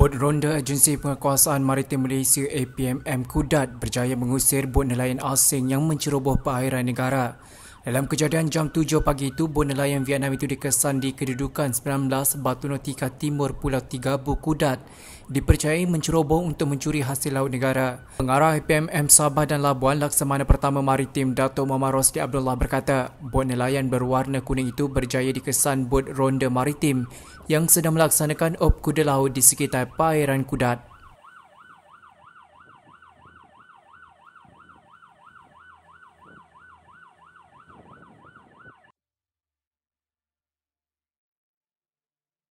Bot Ronda Agensi Penguasaan Maritim Malaysia APMM Kudat berjaya mengusir bot nelayan asing yang menceroboh perairan negara. Dalam kejadian jam 7 pagi itu, bon nelayan Vietnam itu dikesan di kedudukan 19 Batu Nautika Timur Pulau Tiga Bukudat dipercayai menceroboh untuk mencuri hasil laut negara. Pengarah IPMM Sabah dan Labuan Laksamana Pertama Maritim Dato' Muhammad Rosdi Abdullah berkata, bot nelayan berwarna kuning itu berjaya dikesan bot ronda maritim yang sedang melaksanakan op kuda laut di sekitar Pairan Kudat.